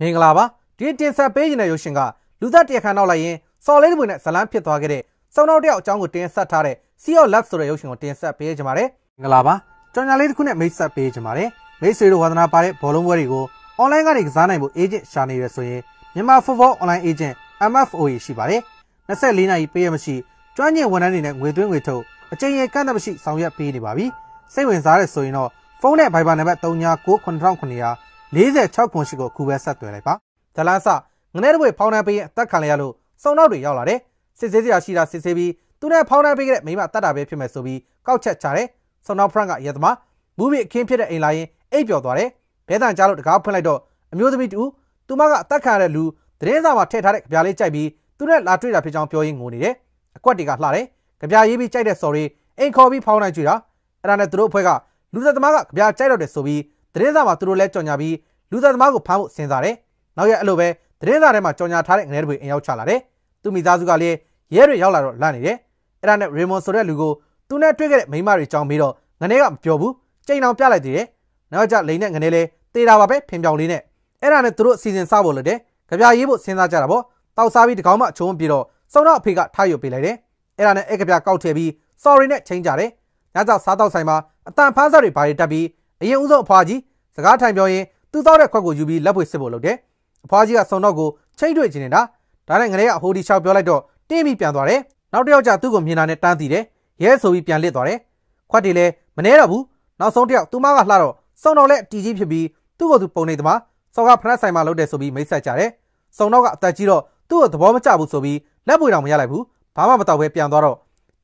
မင်္ဂလာပါဒီတင်ဆက်ပေးခြင်းတဲ့ရုပ်ရှင်ကလူသက်တရခန်းနောက်လိုက်ရင်စော်လေးတွေနဲ့ဇလန်းဖြစ်သွားခဲ့တဲ့စောင်းနောက်တယောက်အကြောင်းကိုတင်ဆက်ထားတဲ့ Sea of Love ဆိုတဲ့ရုပ်ရှင်ကိုတင်ဆက်ပေးခြင်းပါတယ်မင်္ဂလာပါကြော်ညာလေးတစ်ခုနဲ့မိတ်ဆက်ပေးခြင်းပါတယ်မိတ်ဆွေတို့ဝါသနာပါတဲ့ဘောလုံးပွဲတွေကို online ကနေကစားနိုင်ဖို့ agent ရှာနေရဆိုရင်မြန်မာ Football Online Agent MFO ရှိပါတယ်24နာရီပေးရမရှိကျွမ်းကျင်ဝန်ထမ်းတွေနဲ့ငွေသွင်းငွေထုတ်အချိန်ရကန့်သက်မရှိဆောင်ရွက်ပေးနေပါပြီစိတ်ဝင်စားတဲ့ဆိုရင်တော့ဖုန်းနဲ့ Viber နံပါတ်399800 46ခုရှိကိုအခုပဲဆက်သွယ်လိုက်ပါဇလန်းဆငနေတပွေဖောင်းနှံပေးရင်အသက်ခံရရလို့စုံနောက်တွေရောက်လာတယ်စစ်ဆေးစရာရှိတာစစ်ဆေးပြီးသူနဲ့ဖောင်းနှံပေးခဲ့တဲ့မိမတတ်တာပဲဖြစ်မယ်ဆိုပြီးကောက်ချက်ချတယ်စုံနောက်ဖရန့်ကအရသမားမူဗီအခင်းဖြစ်တဲ့အိမ်လာရင်အိပ်ပျော်သွားတယ်ဘဲတန်ကြားလို့တကားဖွင့်လိုက်တော့အမျိုးသမီးတူသူမကအသက်ခံရတဲ့လူသတင်းစာမှာထည့်ထားတဲ့ကြပြားလေးကြိုက်ပြီးသူနဲ့လာတွေ့တာဖြစ်ကြောင်းပြောရင်းငိုနေတယ်အကွက်တွေကလှတယ်ကြပြားရေးပြီးကြိုက်တဲ့ sorry အိမ်ခေါ်ပြီးဖောင်းနိုင်ကြတာအဲ့ဒါနဲ့သူတို့အဖွဲ့ကလူသက်သမားကကြပြားကြိုက်တော့တယ်ဆိုပြီးသတင်းစာမှာသူတို့လည်းကြော်ညာပြီးလူသားသမားကိုဖမ်းဖို့စဉ်းစားတယ်။နောက်ရက်အဲ့လိုပဲသတင်းစာထဲမှာကြော်ညာထားတဲ့ငရဲတွေအင်ရောက်ချလာတယ်။သူ့မိသားစုကလည်းရဲတွေရောက်လာတော့လန့်နေတယ်။အဲ့ဒါနဲ့ရေမွန်ဆိုတဲ့လူကိုသူနဲ့တွေ့ခဲ့တဲ့မိန်းမတွေကြောင်းပြီးတော့ငရဲကမပြောဘူး။ကြိမ်အောင်ပြလိုက်သေးတယ်။နောက်ကျလိန်နဲ့ငရဲလည်းတေးတာပါပဲဖင်ပြောင်လေးနဲ့အဲ့ဒါနဲ့သူတို့အစီအစဉ်စဖို့လုပ်တယ်။ကြပြရေးဖို့စဉ်းစားကြတာပေါ့။တောက်စားပြီးတကောင်မှအချုံးပြီးတော့စုံတော့အဖေကထားယူပေးလိုက်တယ်။အဲ့ဒါနဲ့အဲ့ကြပြကောက်ထည့်ပြီး sorry နဲ့ချိန်ကြတယ်။ညစာစားတော့ဆိုင်မှာအတန်ဖန်းစားတွေဘာတွေတက်ပြီးအရင်ဦးဆုံးအဖွားကြီးစကားထိုင်ပြောရင်သူ့သောတဲ့ခွက်ကိုယူပြီးလက်ပွေစစ်ဖို့လုပ်တယ်အဖွားကြီးကစုံတော့ကိုချိန်တွေ့ခြင်းနေတာဒါနဲ့ငရေကအဟိုဒီလျှောက်ပြောလိုက်တော့တင်းပြီးပြန်သွားတယ်နောက်တစ်ယောက်ကျသူ့ကိုမြင်တာနဲ့တန်းတည်တယ်ရဲဆိုပြီးပြန်လစ်သွားတယ်ခွက်တွေလည်းမနှဲတော့ဘူးနောက်ဆုံးတစ်ယောက်သူမကလှတော့စုံတော့လက်တီကြီးဖြစ်ပြီးသူ့ကိုသူပုံနေသမားစောကဖရက်ဆိုင်မှာလုပ်တယ်ဆိုပြီးမိတ်ဆက်ကြတယ်စုံတော့ကအသက်ကြီးတော့သူ့ကိုသဘောမကျဘူးဆိုပြီးလက်ပွေတော်မရလိုက်ဘူးဘာမှမတော့ပဲပြန်သွားတော့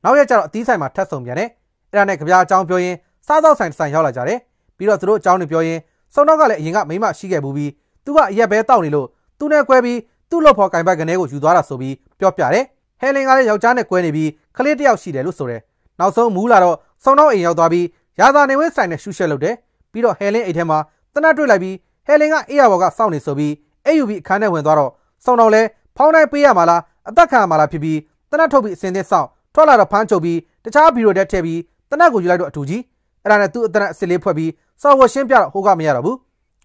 နောက်ရက်ကျတော့အသီးဆိုင်မှာထပ်ဆုံပြန်တယ်အဲ့ဒါနဲ့ကြပြားအကြောင်းပြောရင်းစားသောက်ဆိုင်တစ်ဆိုင်ရောက်လာကြတယ်ပြီးတော့သူတို့အကြောင်းတွေပြောရင်စုံနောက်ကလည်းအရင်ကမိမရှိခဲ့ဘူးပြီးသူကအရက်ပဲတောက်နေလို့သူနဲ့ကွဲပြီးသူ့လို့ဖော်ကင်ဘက်ကနေကိုယူသွားတာဆိုပြီးပြောပြတယ်ဟဲလင်ကလည်းယောက်ျားနဲ့ကွဲနေပြီးကလေးတယောက်ရှိတယ်လို့ဆိုတယ်နောက်ဆုံးမူးလာတော့စုံနောက်အိမ်ရောက်သွားပြီးရာသာနေဝင်းဆိုင်နဲ့ရှူရှက်လုပ်တယ်ပြီးတော့ဟဲလင်အိမ်ထဲမှာတနတ်တွေ့လိုက်ပြီးဟဲလင်ကအေးရဘော်ကစောင့်နေဆိုပြီးအေးယူပြီးအခန်းထဲဝင်သွားတော့စုံနောက်လည်းဖောင်းတိုင်းပေးရမှာလားအသက်ခံရမှာလားဖြစ်ပြီးတနတ်ထုတ်ပြီးအစင်းသင်းစောင့်ထွက်လာတော့ဖမ်းချုပ်ပြီးတခြားဘီရိုတက်ထည့်ပြီးတနတ်ကိုယူလိုက်တော့အထူကြီးအဲ့ဒါနဲ့သူ့အတနတ်အစစ်လေးဖွဲ့ပြီးစောက်ဝရှင်းပြတော့ဟိုကမရတော့ဘူး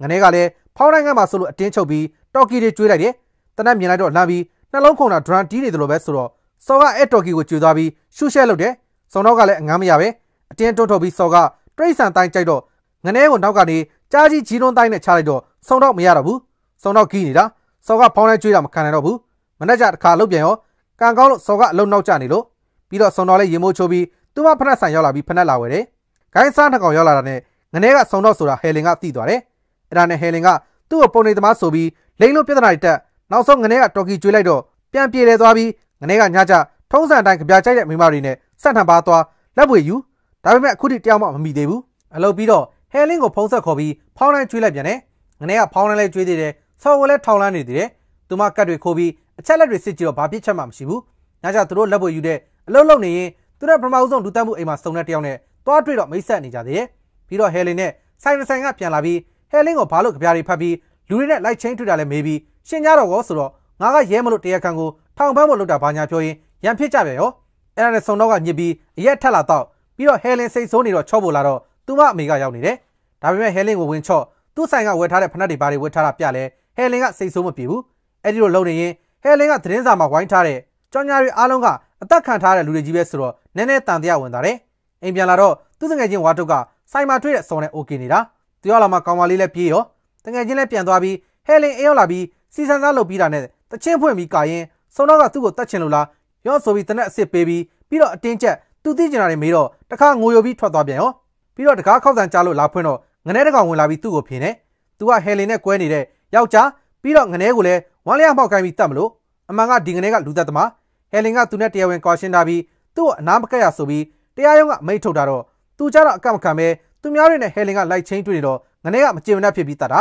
ငနေကလည်းဖောင်းတိုင်းကမှဆိုလို့အတင်းချုပ်ပြီးတော်ကီတွေကျွေးလိုက်တယ်တနက်မြင်လိုက်တော့လှမ်းပြီးနှလုံးခုန်တာဒရန်တီးနေတယ်လို့ပဲဆိုတော့စောကအဲ့တော်ကီကိုကျွေးသွားပြီးရှုရှက်လုပ်တယ်စုံတော့ကလည်းအငမ်းမရပဲအတင်းတွတ်ထုတ်ပြီးစောကတရိတ်ဆန်တိုင်းကြိုက်တော့ငနေကိုနောက်ကနေကြားကြီးကြီးတွန်းတိုင်းနဲ့ချလိုက်တော့စုံတော့မရတော့ဘူးစုံတော့ကီးနေတာစောကဖောင်းတိုင်းကျွေးတာမခံနိုင်တော့ဘူးမနေ့ကတစ်ခါလုတ်ပြန်ရောကံကောင်းလို့စောကအလုံးနောက်ကျနေလို့ပြီးတော့စုံတော်လေးရေမိုးချိုးပြီးသူမဖက်နှက်ဆန်ရောက်လာပြီးဖက်နှက်လာဝယ်တယ်။ဂိုင်းစားနှစ်ကောင်ရောက်လာတာနဲ့ငနေကဆုံတော့ဆိုတာဟယ်လင်ကသိသွားတယ်အဲ့ဒါနဲ့ဟယ်လင်ကသူ့ကိုပုံနေသမားဆိုပြီးလိန်လို့ပြဿနာတွေတက်နောက်ဆုံးငနေကတော်ကီကျွေးလိုက်တော့ပြန်ပြေလဲသွားပြီးငနေကညကြထုံးစံအတိုင်းကြပြကြိုက်တဲ့မိမတွေနဲ့စက်ထံပါသွားလက်ပွေယူဒါပေမဲ့အခုထိတယောက်မှမမိသေးဘူးအလုပ်ပြီးတော့ဟယ်လင်းကိုဖုံးဆက်ခေါ်ပြီးဖောင်းလိုက်ကျွေးလိုက်ပြန်တယ်ငနေကဖောင်းလိုက်လဲကျွေးသေးတယ်ဆော်ကိုလည်းထောင်းလန်းနေသေးတယ်သူမကတ်တွေခိုးပြီးအချက်လက်တွေစစ်ကြည့်တော့ဘာပြစ်ချက်မှမရှိဘူးညကြသူတို့လက်ပွေယူတဲ့အလုပ်လုပ်နေရင်သူတို့ပထမဦးဆုံးလူတက်မှုအိမ်မှာစုံတဲ့တယောက်နဲ့တွားတွေ့တော့မိတ်ဆက်နေကြသေးတယ်ပြီးတော့ဟယ်လင်နဲ့ဆိုင်ရဆိုင်ကပြန်လာပြီးဟဲလင်းကိုဘာလို့ကြပြားတွေဖတ်ပြီးလူတွေနဲ့လိုက်ချင်းထွေတာလဲမေးပြီးရှင်းကြတော့ကောဆိုတော့ငါကရဲမလို့တရားခံကိုထောင်ဖမ်းဖို့လုပ်တာဘာညာပြောရင်ရန်ဖြစ်ကြပြန်ရောအဲ့ဒါနဲ့စုံတော့ကညစ်ပြီးအရက်ထက်လာတော့ပြီးတော့ဟဲလင်းစိတ်ဆိုးနေတော့ချော့ဖို့လာတော့သူမအမေကရောက်နေတယ်ဒါပေမဲ့ဟဲလင်းကိုဝင်ချော့သူ့ဆိုင်ကဝယ်ထားတဲ့ဖနက်တွေဘာတွေဝယ်ထားတာပြလဲဟဲလင်းကစိတ်ဆိုးမပြေဘူးအဲ့ဒီလိုလုပ်နေရင်ဟဲလင်းကသတင်းစာမှာဝိုင်းထားတဲ့ကြောင်ညာတွေအားလုံးကအသက်ခံထားတဲ့လူတွေကြီးပဲဆိုတော့နည်းနည်းတန်တရားဝင်တာတယ်အိမ်ပြန်လာတော့သူ့တငယ်ချင်းဝါတုတ်ကဆိုင်မှာတွေ့တဲ့စော်နဲ့ okay နေတာသူရောက်လာမှကောင်မလေးလည်းပြေးရောတငယ်ချင်းလည်းပြန်သွားပြီးဟဲလင်အေးရောက်လာပြီးစီဆန်စားလုပ်ပြီးတာနဲ့တချင်းဖွင့်ပြီးကာရင်စုံတော့ကသူ့ကိုတတ်ချင်လို့လားရော့ဆိုပြီးတနက်အစ်စ်ပေးပြီးပြီးတော့အတင်းကျပ်သူသိကျင်တာတွေမေးတော့တခါငိုယိုပြီးထွက်သွားပြန်ရောပြီးတော့တကားခောက်ဆန်ကြားလို့လာဖွင့်တော့ငနဲတကောင်ဝင်လာပြီးသူ့ကိုဖြင်းတယ်သူကဟဲလင်နဲ့ကွဲနေတဲ့ယောက်ျားပြီးတော့ငနဲကိုလည်းဝမ်းလျက်ပေါက်ကိုင်းပြီးတတ်မလို့အမှန်ကဒီငနဲကလူသက်သမားဟဲလင်ကသူနဲ့တရားဝင်ကွာရှင်းထားပြီးသူ့ကိုအနားမကက်ရဆိုပြီးတရားရုံးကမိတ်ထုတ်တာတော့သူကြတော့အကမခံပဲသူများတွေနဲ့ဟယ်လင်ကလိုက်ချင်းတွေ့နေတော့ငနေကမကြေမနက်ဖြစ်ပြီးတတ်တာ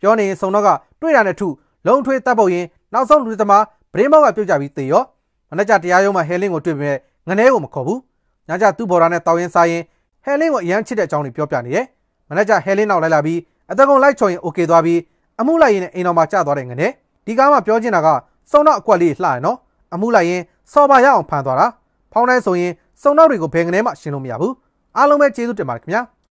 ပြောနေရင်ဆုံတော့ကတွေ့တာနဲ့ထုလုံထွေးတတ်ဖို့ရင်နောက်ဆုံးလူသမားဗရင်းမောက်ကပြုတ်ကြပြီးသေရောမနေ့ကတရားရုံးမှာဟယ်လင်ကိုတွေ့ပေမဲ့ငနေကိုမခေါ်ဘူးညကျသူ့ဘော်ဒါနဲ့တောင်းရင်စားရင်ဟယ်လင်ကိုအရန်ချစ်တဲ့အကြောင်းတွေပြောပြနေတယ်မနေ့ကဟယ်လင်နောက်လိုက်လာပြီးအသက်ကုန်လိုက်ချော်ရင်โอเคသွားပြီးအမှုလိုက်ရင်အိမ်တော်မှာကြာသွားတယ်ငနေဒီကားမှာပြောချင်တာကစုံတော့အကွက်လေးလှရနော်အမှုလိုက်ရင်စော်ပါရအောင်ဖန်သွားတာဖောင်းတိုင်းဆိုရင်စုံတော့တွေကိုဘယ်ငနေမှရှင်းလို့မရဘူးအားလုံးပဲကျေးဇူးတင်ပါတယ်ခင်ဗျာ။